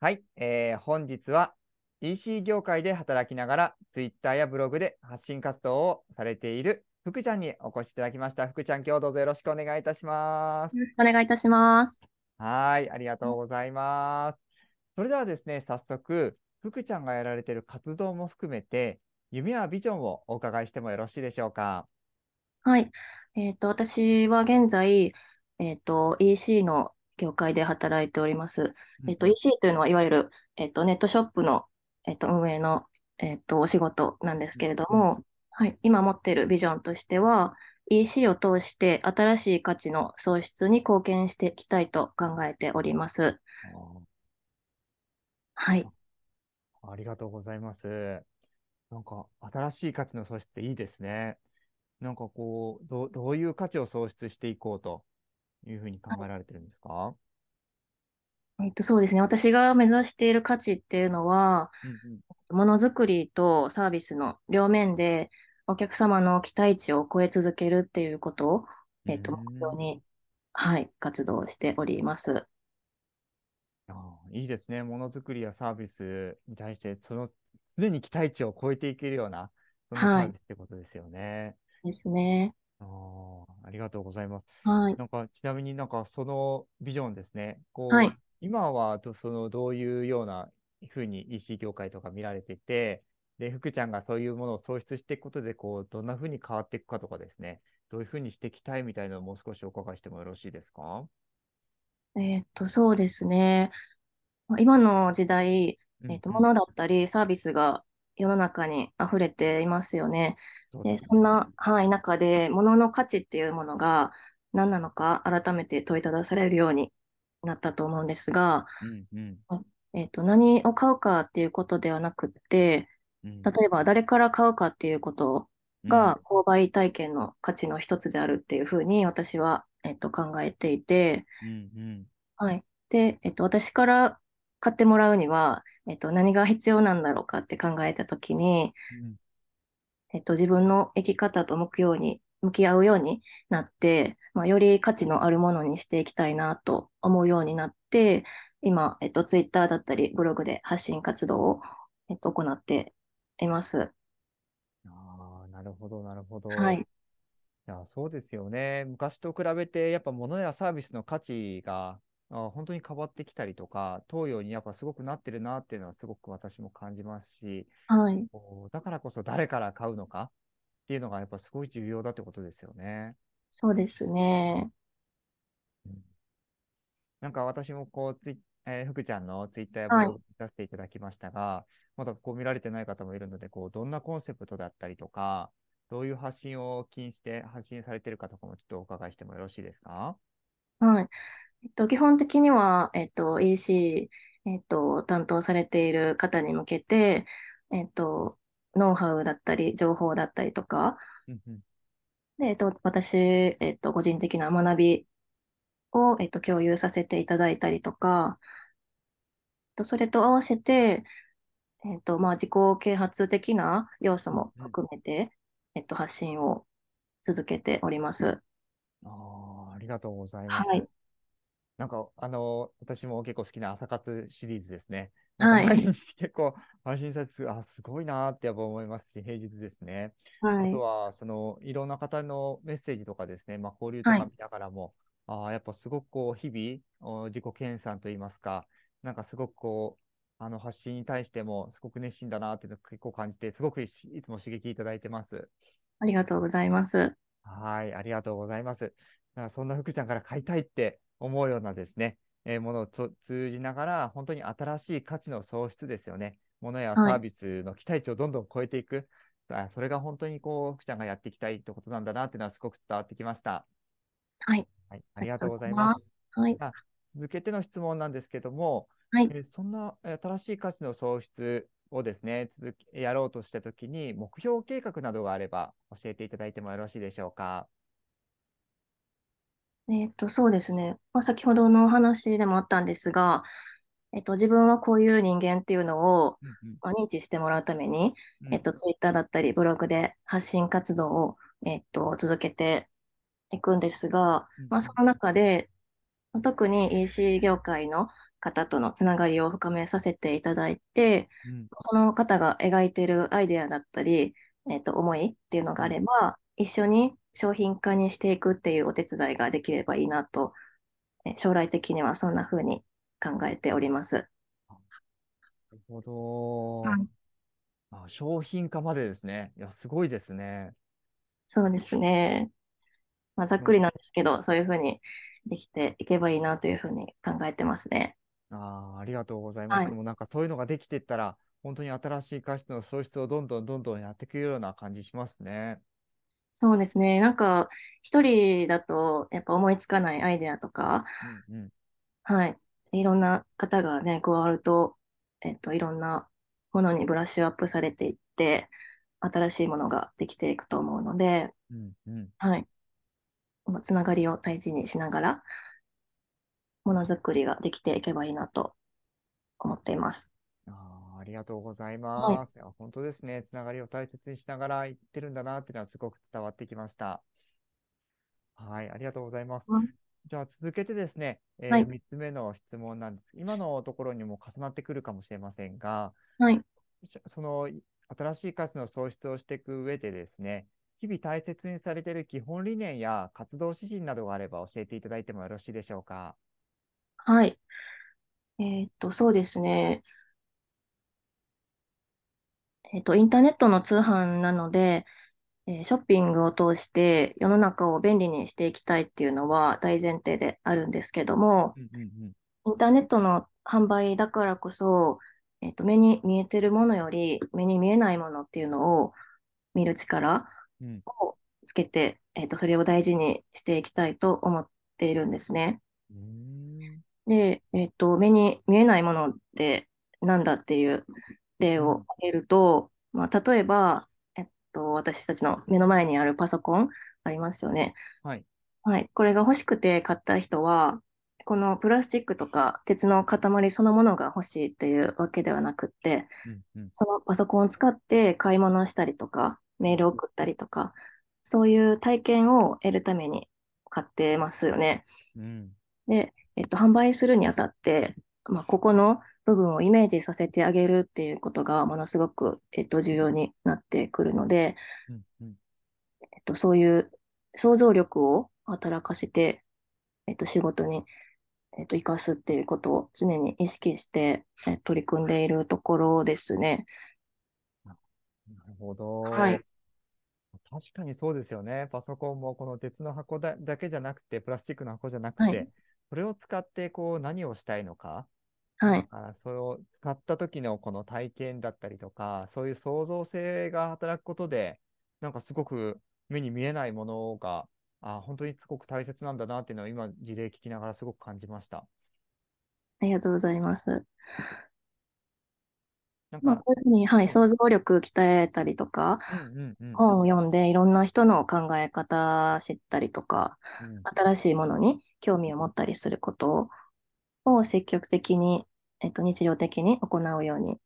はい、えー、本日は EC 業界で働きながら Twitter やブログで発信活動をされている福ちゃんにお越しいただきました。福ちゃん、今日どうぞよろしくお願いいたします。お願いいたします。はい、ありがとうございます。それではですね、早速、福ちゃんがやられている活動も含めて、夢やビジョンをお伺いしてもよろしいでしょうか。はい、えっ、ー、と、私は現在、えっ、ー、と、EC の業界で働いております。えっと、EC というのはいわゆる、えっと、ネットショップの、えっと、運営の、えっと、お仕事なんですけれども、はい、今持っているビジョンとしては、EC を通して新しい価値の創出に貢献していきたいと考えております。はい。ありがとうございます。なんか新しい価値の創出っていいですね。なんかこう、どどういう価値を創出していこうというふうに考えられてるんですか、はい、えっと、そうですね私が目指している価値っていうのは、ものづくりとサービスの両面でお客様の期待値を超え続けるっていうことを、えっと、目標に、はい、活動しております。いいですね。ものづくりやサービスに対して、その常に期待値を超えていけるような、そんサービスってことですよね。はい、ですね。あありがとうございます。はい。なんか、ちなみになんか、そのビジョンですね、こう、はい。今はど、その、どういうようなふうに EC 業界とか見られてて、で、福ちゃんがそういうものを創出していくことで、こう、どんなふうに変わっていくかとかですね、どういうふうにしていきたいみたいなのをもう少しお伺いしてもよろしいですかえーっと、そうですね。ま今の時代、えーっと、うもん。のだったりサービスが世の中に溢れていますよね。そでそんな、はい、中で物の価値っていうものが何なのか改めて問いただされるようになったと思うんですが、うんうん、えーと、何を買うかっていうことではなくて例えば誰から買うかっていうことが購買体験の価値の一つであるっていうふうに私は、えーと、考えていて、うんうん、はいでえーと私から買ってもらうには、えっと、何が必要なんだろうかって考えた時に、うん、えっと、自分の生き方と向くように向き合うようになって、まあ、より価値のあるものにしていきたいなと思うようになって今、えっと、ツイッターだったりブログで発信活動を、えっと、行っています。あなるほどなるほど。はいいやそうですよね。昔と比べて、やっぱ物やサービスの価値があ本当に変わってきたりとか、東洋にやっぱすごくなってるなっていうのはすごく私も感じますし、はい、だからこそ誰から買うのかっていうのがやっぱすごい重要だってことですよね。そうですね。うん、なんか私もこうツイ、えー、福ちゃんのツイッターを見させていただきましたが、はい、まだこう見られてない方もいるので、こうどんなコンセプトだったりとか、どういう発信を気にして発信されてるかとかもちょっとお伺いしてもよろしいですかはい。えっと、基本的には、えっと、EC、えっと、担当されている方に向けて、えっと、ノウハウだったり、情報だったりとか、でえっと、私、えっと、個人的な学びを、えっと、共有させていただいたりとか、と、それと合わせて、えっとまあ、自己啓発的な要素も含めて、えっと、発信を続けております。あありがとうございます。はい、なんか、あの、私も結構好きな朝活シリーズですね。はい。毎日結構配信されて、あ、すごいなってやっぱ思いますし、平日ですね。はい。あとは、その、いろんな方のメッセージとかですね、まあ、交流とか見ながらも、はい、あやっぱすごくこう、日々、自己研鑽といいますか、なんかすごくこう、あの発信に対してもすごく熱心だなっていうのを結構感じて、すごくいつも刺激いただいてます。ありがとうございます。はい、ありがとうございます。そんな福ちゃんから買いたいって思うようなですね、えー、ものを通じながら、本当に新しい価値の創出ですよね。ものやサービスの期待値をどんどん超えていく。はい、それが本当にこう、福ちゃんがやっていきたいってことなんだなっていうのはすごく伝わってきました。はい。はい、ありがとうございます。はい。続けての質問なんですけども、はい、えー、そんな新しい価値の創出をですね、続きやろうとしたときに、目標計画などがあれば教えていただいてもよろしいでしょうか。えっと、そうですね。まあ、先ほどのお話でもあったんですが、えっと、自分はこういう人間っていうのを、うんうんまあ、認知してもらうために、うんえっと、ツイッターだったりブログで発信活動を、えっと、続けていくんですが、うんうんまあ、その中で特に EC 業界の方とのつながりを深めさせていただいて、うんその方が描いているアイデアだったり、えっと、思いっていうのがあれば、一緒に商品化にしていくっていうお手伝いができればいいなと、将来的にはそんな風に考えております。なるほど。はい、あ商品化までですね。いや、すごいですね。そうですね。まあ、ざっくりなんですけど、うん、そういうふうにできていけばいいなというふうに考えてますね。あありがとうございます。はい、でもなんかそういうのができていったら、本当に新しい歌詞の創出をどんどんどんどんやっていくような感じしますね。そうですね。なんか、一人だと、やっぱ思いつかないアイデアとか、うんうん、はい。いろんな方がね、加わると、えっと、いろんなものにブラッシュアップされていって、新しいものができていくと思うので、うんうん、はい。つながりを大事にしながら、ものづくりができていけばいいなと思っています。あありがとうございます。はい、本当ですね。つながりを大切にしながら言ってるんだなっていうのはすごく伝わってきました。はい、ありがとうございます。じゃあ続けてですね、えーはい、3つ目の質問なんです。今のところにも重なってくるかもしれませんが、はい、その新しい価値の創出をしていく上でですね、日々大切にされている基本理念や活動指針などがあれば教えていただいてもよろしいでしょうか。はい。えー、っと、そうですね。えっと、インターネットの通販なので、えー、ショッピングを通して世の中を便利にしていきたいっていうのは大前提であるんですけども、インターネットの販売だからこそ、えっと、目に見えてるものより目に見えないものっていうのを見る力をつけて、うん、えっと、それを大事にしていきたいと思っているんですね。で、えっと、目に見えないものってなんだっていう例を挙げると、まあ、例えば、えっと、私たちの目の前にあるパソコンありますよね。はい、はい、これが欲しくて買った人は、このプラスチックとか鉄の塊そのものが欲しいというわけではなくって、うんうん、そのパソコンを使って買い物したりとか、メールを送ったりとか、そういう体験を得るために買ってますよね。うん、で、えっと、販売するにあたって、まあ、ここの部分をイメージさせてあげるっていうことがものすごく、えっと、重要になってくるので、うんうん、えっと、そういう想像力を働かせて、えっと、仕事に、えっと、生かすっていうことを常に意識して、え取り組んでいるところですね。なるほど。はい。確かにそうですよね。パソコンもこの鉄の箱だけじゃなくて、プラスチックの箱じゃなくて、はい、それを使ってこう何をしたいのか、はい、それを使った時のこの体験だったりとか、そういう創造性が働くことで、なんかすごく目に見えないものが、あ本当にすごく大切なんだなっていうのを今、事例聞きながらすごく感じました。ありがとうございます。なんかまあ、こういうふうに、はい、想像力鍛えたりとか、うんうんうん、本を読んでいろんな人の考え方知ったりとか、うん、新しいものに興味を持ったりすることを積極的にえっと、日常的に行うように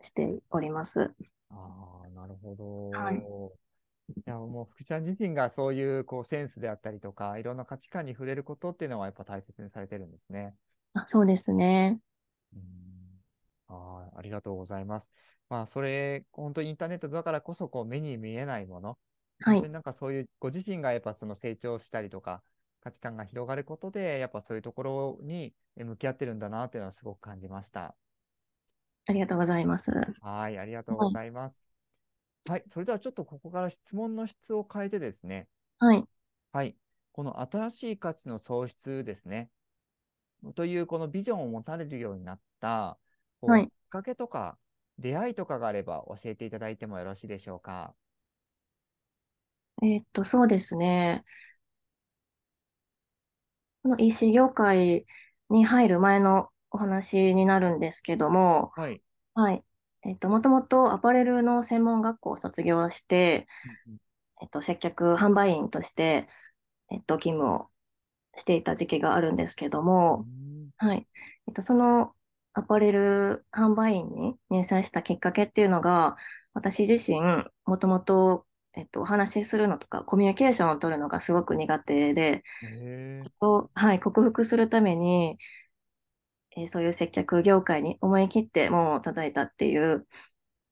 しております。あなるほど、はい、いやもう福ちゃん自身がそういうこうセンスであったりとかいろんな価値観に触れることっていうのはやっぱ大切にされてるんですね。あそうですねうんあありがとうございます。まあ、それ本当にインターネットだからこそこう目に見えないもの、はい、なんかそういうご自身がやっぱその成長したりとか価値観が広がることで、やっぱそういうところに向き合ってるんだなっていうのはすごく感じました。ありがとうございます。はい、ありがとうございます。はい、はい、それではちょっとここから質問の質を変えてですね。はい。はい、この新しい価値の創出ですね。というこのビジョンを持たれるようになった、はい、きっかけとか出会いとかがあれば教えていただいてもよろしいでしょうか。えー、っと、そうですね。この EC 業界に入る前のお話になるんですけども、はい。はい。えっと、もともとアパレルの専門学校を卒業して、うんうん、えっと、接客販売員として、えっと、勤務をしていた時期があるんですけども、うん、はい。えっと、そのアパレル販売員に入社したきっかけっていうのが、私自身、もともとえっと、お話しするのとかコミュニケーションを取るのがすごく苦手で、はい、克服するために、えー、そういう接客業界に思い切って門を叩いたっていう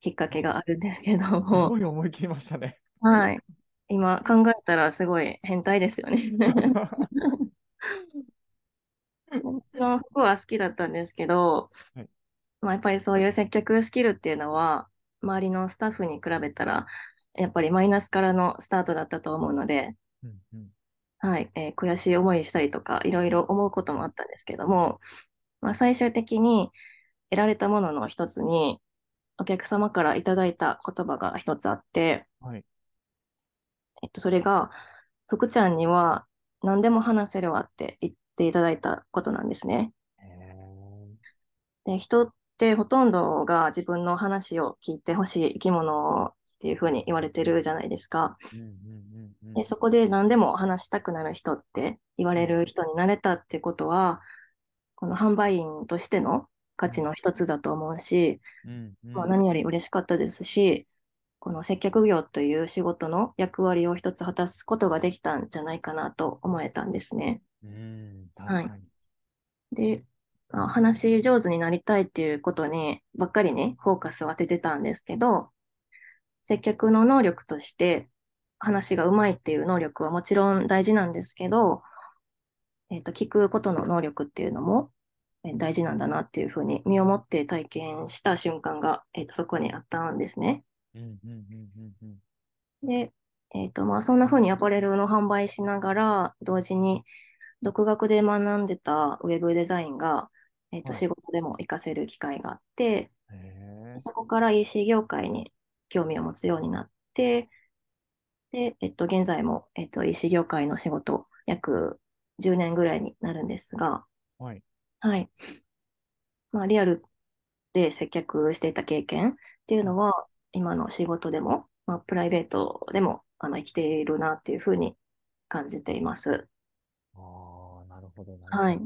きっかけがあるんですけども。すごい思い切りましたね。はい、今 考えたらすごい変態ですよね。もちろん服は好きだったんですけど、はい、まあ、やっぱりそういう接客スキルっていうのは周りのスタッフに比べたらやっぱりマイナスからのスタートだったと思うので、はいえー、悔しい思いしたりとかいろいろ思うこともあったんですけども、まあ、最終的に得られたものの一つにお客様からいただいた言葉が一つあって、はいえっと、それが「福ちゃんには何でも話せるわ」って言っていただいたことなんですね。で人ってほとんどが自分の話を聞いてほしい生き物っていうふうに言われてるじゃないですか。でそこで何でも話したくなる人って言われる人になれたってことはこの販売員としての価値の一つだと思うし、う何より嬉しかったですしこの接客業という仕事の役割を一つ果たすことができたんじゃないかなと思えたんですね。はい、で話し上手になりたいっていうことにばっかりねフォーカスを当ててたんですけど接客の能力として話がうまいっていう能力はもちろん大事なんですけど、えーと、聞くことの能力っていうのも大事なんだなっていうふうに身をもって体験した瞬間が、えーと、そこにあったんですね。で、えーとまあ、そんなふうにアパレルの販売しながら同時に独学で学んでたウェブデザインが、えーと、仕事でも活かせる機会があってそこから EC 業界に興味を持つようになって、で、えっと、現在も、えっと、医師業界の仕事、約10年ぐらいになるんですが、はい。はい。まあ、リアルで接客していた経験っていうのは、今の仕事でも、まあ、プライベートでも、あの、生きているなっていうふうに感じています。ああ、なるほど、なるほど。はい。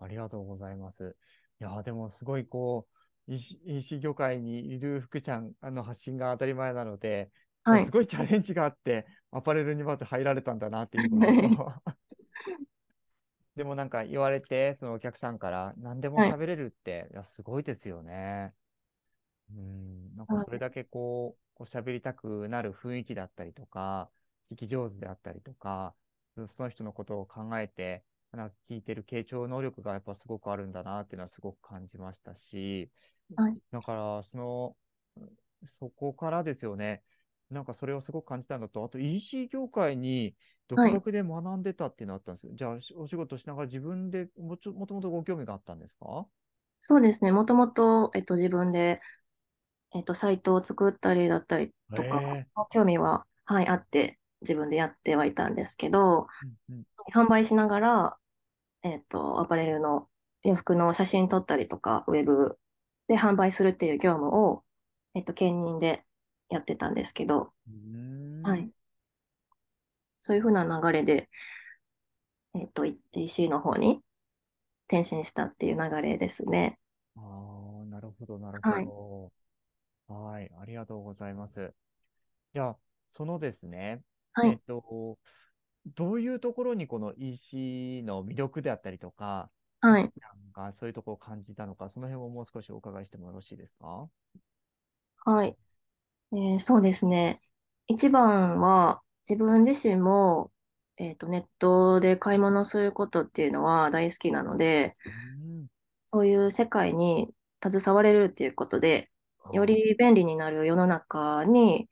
ありがとうございます。いや、でもすごいこう、飲酒業界にいる福ちゃんあの発信が当たり前なので、はい、すごいチャレンジがあってアパレルにまず入られたんだなっていうことを でもなんか言われてそのお客さんから何でも喋れるって、はい、いやすごいですよね。うんなんかそれだけこう、こう喋りたくなる雰囲気だったりとか聞き上手であったりとかその人のことを考えてな聞いてる傾聴能力がやっぱすごくあるんだなっていうのはすごく感じましたし、はい、だからその、そこからですよね、なんかそれをすごく感じたのと、あと EC 業界に独学で学んでたっていうのがあったんですよ、はい、じゃあお仕事しながら自分でもちもともとご興味があったんですかそうですね、もともと、えっと、自分で、えっと、サイトを作ったりだったりとか、興味は、はい、あって、自分でやってはいたんですけど、うんうん、販売しながら、えっ、ー、と、アパレルの洋服の写真撮ったりとか、ウェブで販売するっていう業務を、えっ、ー、と、兼任でやってたんですけど、はい。そういうふうな流れで、えっ、ー、と、EC の方に転身したっていう流れですね。ああ、なるほど、なるほど。はい、い、ありがとうございます。じゃあ、そのですね、はい、えっ、と、どういうところにこの EC の魅力であったりとか、はい。なんかそういうところを感じたのか、その辺をもう少しお伺いしてもよろしいですかはい。えー、そうですね。一番は自分自身も、えっと、ネットで買い物することっていうのは大好きなので、うん、そういう世界に携われるっていうことで、より便利になる世の中に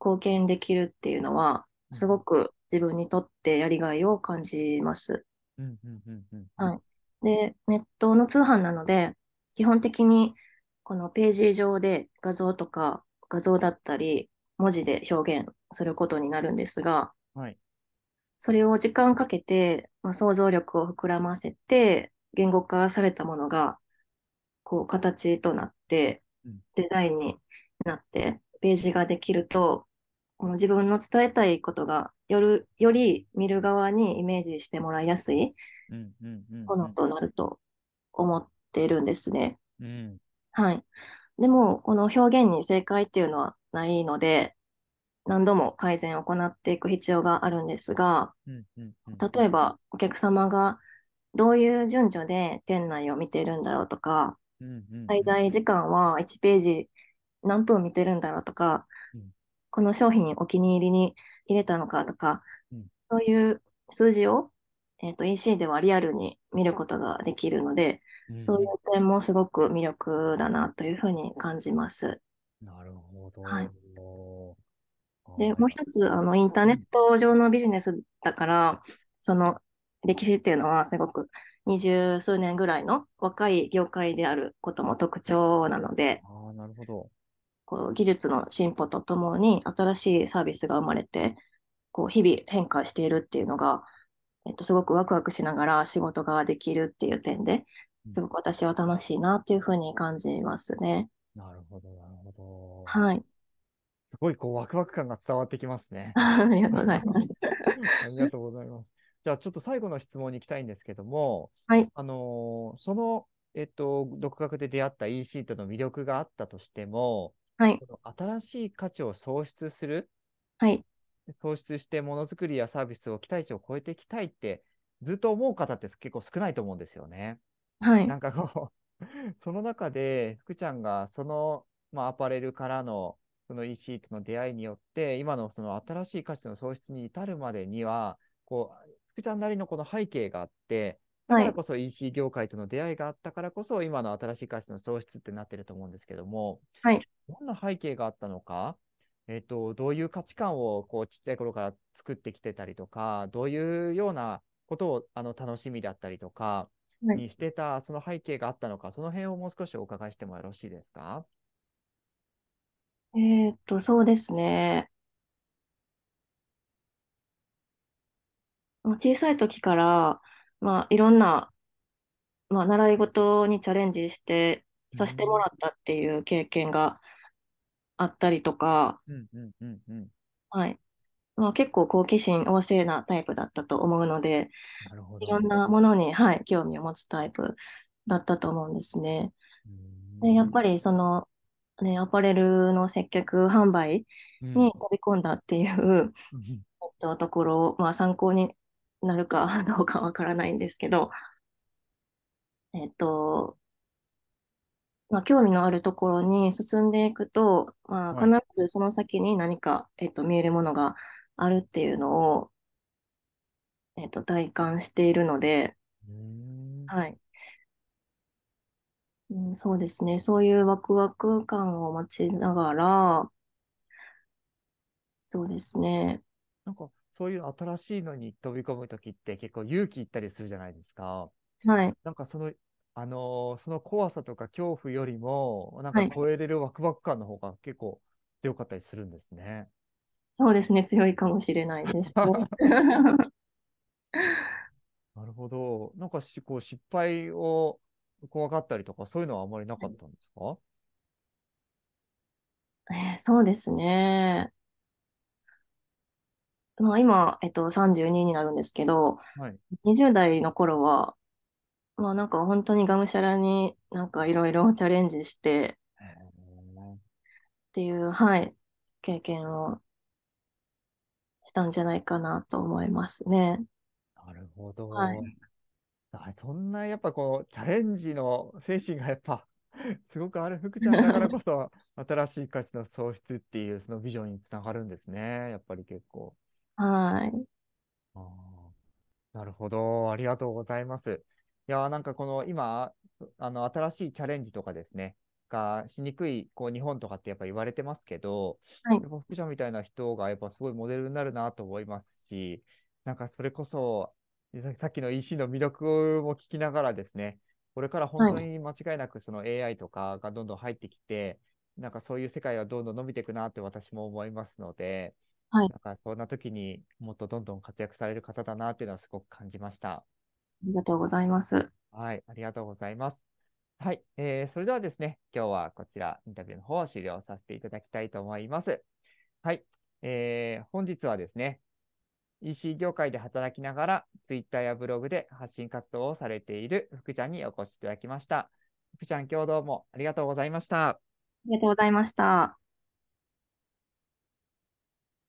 貢献できるっていうのは、すごく自分にとってやりがいを感じます。はい、でネットの通販なので基本的にこのページ上で画像とか画像だったり文字で表現することになるんですが、はい、それを時間かけて、まあ、想像力を膨らませて言語化されたものがこう形となってデザインになってページができるとこの自分の伝えたいことがよるより見る側にイメージしてもらいやすいものとなると思っているんですね。うん、はい、でもこの表現に正解っていうのはないので何度も改善を行っていく必要があるんですが、例えばお客様がどういう順序で店内を見てるんだろうとか、滞在時間は1ページ何分見てるんだろうとか、この商品お気に入りに入れたのかとか、うん、そういう数字を、えーと、EC ではリアルに見ることができるので、うん、そういう点もすごく魅力だなというふうに感じます。なるほど。はい、でもう一つあの、インターネット上のビジネスだから、その歴史っていうのはすごく二十数年ぐらいの若い業界であることも特徴なので、あなるほどこう技術の進歩とともに新しいサービスが生まれてこう日々変化しているっていうのが、えっと、すごくワクワクしながら仕事ができるっていう点ですごく私は楽しいなっていうふうに感じますね。うん、なるほど、なるほど。はい。すごいこうワクワク感が伝わってきますね。ありがとうございます。ありがとうございます。じゃあちょっと最後の質問に行きたいんですけども、はい、あのそのえっと、独学で出会った e シートの魅力があったとしても、はい、新しい価値を創出する、はい、創出してものづくりやサービスを期待値を超えていきたいってずっと思う方って結構少ないと思うんですよね。はい、なんかこう その中で福ちゃんがその、まあ、アパレルからのその EC との出会いによって今のその新しい価値の創出に至るまでにはこう福ちゃんなりのこの背景があってだからこそ EC 業界との出会いがあったからこそ、今の新しい価値の創出ってなってると思うんですけども、はい、どんな背景があったのか、えっと、どういう価値観をこうちっちゃい頃から作ってきてたりとか、どういうようなことをあの楽しみだったりとかにしてた、その背景があったのか、その辺をもう少しお伺いしてもよろしいですか。えーっと、そうですね。まあ小さい時から、まあ、いろんな、まあ、習い事にチャレンジしてさせてもらったっていう経験があったりとか、はい、まあ、結構好奇心旺盛なタイプだったと思うのでいろんなものに、はい、興味を持つタイプだったと思うんですね。でやっぱりそのね、アパレルの接客販売に飛び込んだっていう、うん、えっと、ところ、まあ、参考になるか どうかわからないんですけど、えっと、まあ、興味のあるところに進んでいくと、まあ、必ずその先に何か、はい、えっと、見えるものがあるっていうのを、えっと、体感しているので、はい、うん、そうですね、そういうワクワク感を持ちながら、そうですね。なんかそういう新しいのに飛び込むときって結構勇気いったりするじゃないですか。はい。なんかそのあのーその怖さとか恐怖よりも、なんか超えれるワクワク感の方が結構強かったりするんですね。そうですね。強いかもしれないです。なるほど。なんかし、こう、失敗を怖がったりとか、そういうのはあまりなかったんですかえーそうですね。まあ、今、えっと、32になるんですけど、はい。20代の頃は、まあなんか本当にがむしゃらになんかいろいろチャレンジしてっていう、はい、経験をしたんじゃないかなと思いますね。なるほど。はい、そんなやっぱこうチャレンジの精神がやっぱ すごくある福ちゃんだからこそ 新しい価値の創出っていうそのビジョンにつながるんですね。やっぱり結構。はい。あなるほど。ありがとうございます。いやなんかこの今、あの新しいチャレンジとかですね、がしにくいこう日本とかってやっぱ言われてますけど、はい、やっぱみたいな人がやっぱすごいモデルになるなと思いますし、なんかそれこそ、さっきの EC の魅力も聞きながらですね、これから本当に間違いなくその AI とかがどんどん入ってきて、はい、なんかそういう世界がどんどん伸びていくなって私も思いますので、はい、なんかそんな時にもっとどんどん活躍される方だなっていうのはすごく感じました。ありがとうございます。はい、ありがとうございます。はい、えー、それではですね、今日はこちらインタビューの方を終了させていただきたいと思います。はい、えー、本日はですね、EC 業界で働きながら、Twitter やブログで発信活動をされている福ちゃんにお越しいただきました。福ちゃん、今日どうもありがとうございました。ありがとうございました。